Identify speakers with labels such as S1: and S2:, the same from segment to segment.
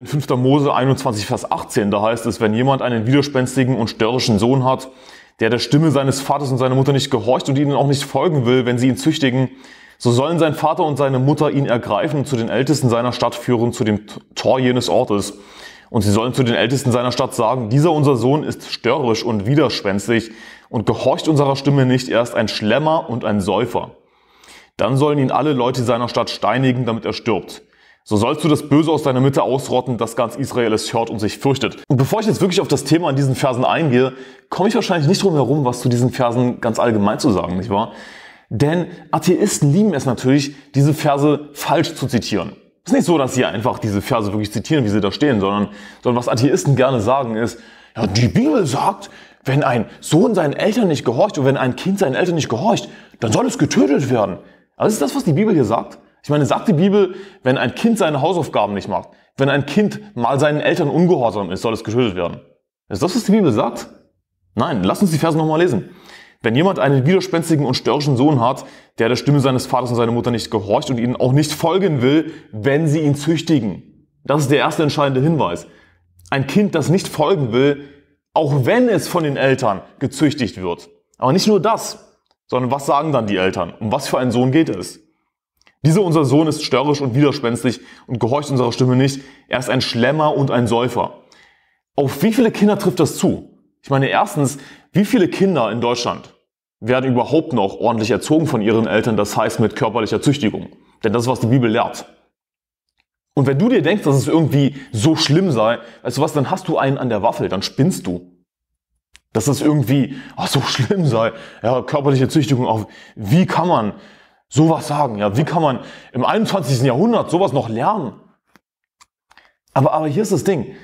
S1: In 5. Mose 21, Vers 18, da heißt es, wenn jemand einen widerspenstigen und störrischen Sohn hat, der der Stimme seines Vaters und seiner Mutter nicht gehorcht und ihnen auch nicht folgen will, wenn sie ihn züchtigen, so sollen sein Vater und seine Mutter ihn ergreifen und zu den Ältesten seiner Stadt führen, zu dem Tor jenes Ortes. Und sie sollen zu den Ältesten seiner Stadt sagen, dieser unser Sohn ist störrisch und widerspenstig und gehorcht unserer Stimme nicht, er ist ein Schlemmer und ein Säufer. Dann sollen ihn alle Leute seiner Stadt steinigen, damit er stirbt. So sollst du das Böse aus deiner Mitte ausrotten, das ganz Israel es hört und sich fürchtet. Und bevor ich jetzt wirklich auf das Thema an diesen Versen eingehe, komme ich wahrscheinlich nicht drum herum, was zu diesen Versen ganz allgemein zu sagen, nicht wahr? Denn Atheisten lieben es natürlich, diese Verse falsch zu zitieren. Es ist nicht so, dass sie einfach diese Verse wirklich zitieren, wie sie da stehen, sondern, sondern was Atheisten gerne sagen ist, ja, die Bibel sagt, wenn ein Sohn seinen Eltern nicht gehorcht und wenn ein Kind seinen Eltern nicht gehorcht, dann soll es getötet werden. Also ist das, was die Bibel hier sagt? Ich meine, sagt die Bibel, wenn ein Kind seine Hausaufgaben nicht macht, wenn ein Kind mal seinen Eltern ungehorsam ist, soll es getötet werden. Ist das, was die Bibel sagt? Nein, lass uns die Verse nochmal lesen. Wenn jemand einen widerspenstigen und störrischen Sohn hat, der der Stimme seines Vaters und seiner Mutter nicht gehorcht und ihnen auch nicht folgen will, wenn sie ihn züchtigen. Das ist der erste entscheidende Hinweis. Ein Kind, das nicht folgen will, auch wenn es von den Eltern gezüchtigt wird. Aber nicht nur das, sondern was sagen dann die Eltern? Um was für einen Sohn geht es? Dieser unser Sohn ist störrisch und widerspenstig und gehorcht unserer Stimme nicht. Er ist ein Schlemmer und ein Säufer. Auf wie viele Kinder trifft das zu? Ich meine, erstens, wie viele Kinder in Deutschland werden überhaupt noch ordentlich erzogen von ihren Eltern, das heißt mit körperlicher Züchtigung? Denn das ist, was die Bibel lehrt. Und wenn du dir denkst, dass es irgendwie so schlimm sei, weißt du was, dann hast du einen an der Waffel, dann spinnst du. Dass es irgendwie oh, so schlimm sei, ja, körperliche Züchtigung auf, wie kann man sowas sagen? Ja, wie kann man im 21. Jahrhundert sowas noch lernen? Aber, aber hier ist das Ding.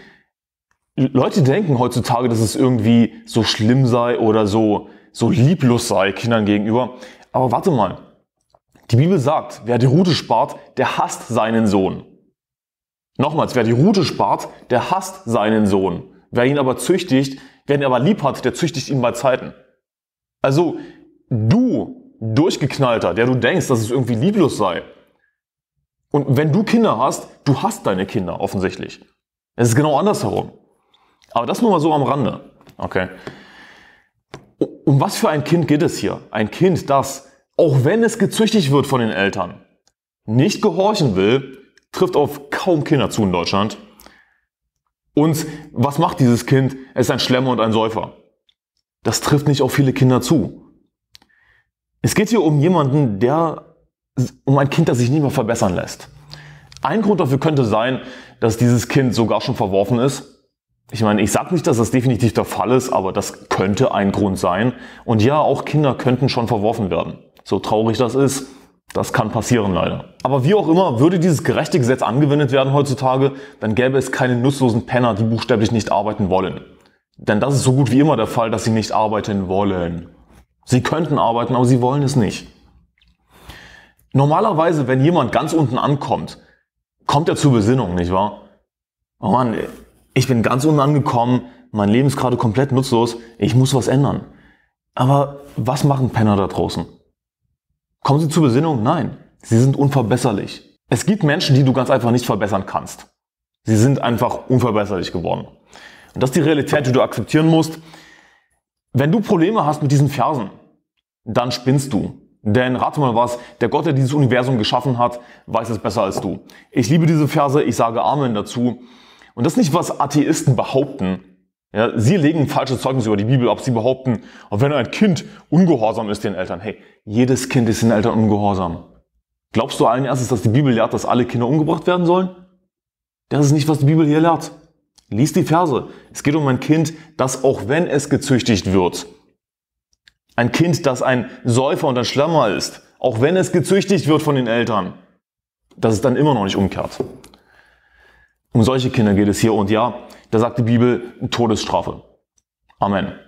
S1: Leute denken heutzutage, dass es irgendwie so schlimm sei oder so, so lieblos sei Kindern gegenüber. Aber warte mal. Die Bibel sagt, wer die Rute spart, der hasst seinen Sohn. Nochmals, wer die Rute spart, der hasst seinen Sohn. Wer ihn aber züchtigt, wer ihn aber lieb hat, der züchtigt ihn bei Zeiten. Also, du durchgeknallter, der du denkst, dass es irgendwie lieblos sei. Und wenn du Kinder hast, du hast deine Kinder offensichtlich. Es ist genau andersherum. Aber das nur mal so am Rande. Okay. Um was für ein Kind geht es hier? Ein Kind, das, auch wenn es gezüchtigt wird von den Eltern, nicht gehorchen will, trifft auf kaum Kinder zu in Deutschland. Und was macht dieses Kind? Es ist ein Schlemmer und ein Säufer. Das trifft nicht auf viele Kinder zu. Es geht hier um jemanden, der, um ein Kind, das sich nicht mehr verbessern lässt. Ein Grund dafür könnte sein, dass dieses Kind sogar schon verworfen ist. Ich meine, ich sage nicht, dass das definitiv der Fall ist, aber das könnte ein Grund sein. Und ja, auch Kinder könnten schon verworfen werden. So traurig das ist, das kann passieren leider. Aber wie auch immer, würde dieses gerechte Gesetz angewendet werden heutzutage, dann gäbe es keine nutzlosen Penner, die buchstäblich nicht arbeiten wollen. Denn das ist so gut wie immer der Fall, dass sie nicht arbeiten wollen. Sie könnten arbeiten, aber sie wollen es nicht. Normalerweise, wenn jemand ganz unten ankommt, kommt er zur Besinnung, nicht wahr? Oh Mann, ich bin ganz unten angekommen, mein Leben ist gerade komplett nutzlos, ich muss was ändern. Aber was machen Penner da draußen? Kommen sie zur Besinnung? Nein, sie sind unverbesserlich. Es gibt Menschen, die du ganz einfach nicht verbessern kannst. Sie sind einfach unverbesserlich geworden. Und das ist die Realität, die du akzeptieren musst. Wenn du Probleme hast mit diesen Versen, dann spinnst du. Denn rate mal was, der Gott, der dieses Universum geschaffen hat, weiß es besser als du. Ich liebe diese Verse, ich sage Amen dazu. Und das ist nicht, was Atheisten behaupten. Ja, sie legen falsche Zeugnisse über die Bibel ab. Sie behaupten, auch wenn ein Kind ungehorsam ist den Eltern. Hey, jedes Kind ist den Eltern ungehorsam. Glaubst du allen erstes, dass die Bibel lehrt, dass alle Kinder umgebracht werden sollen? Das ist nicht, was die Bibel hier lehrt. Lies die Verse. Es geht um ein Kind, das auch wenn es gezüchtigt wird, ein Kind, das ein Säufer und ein Schlammer ist, auch wenn es gezüchtigt wird von den Eltern, dass es dann immer noch nicht umkehrt. Um solche Kinder geht es hier und ja, da sagt die Bibel Todesstrafe. Amen.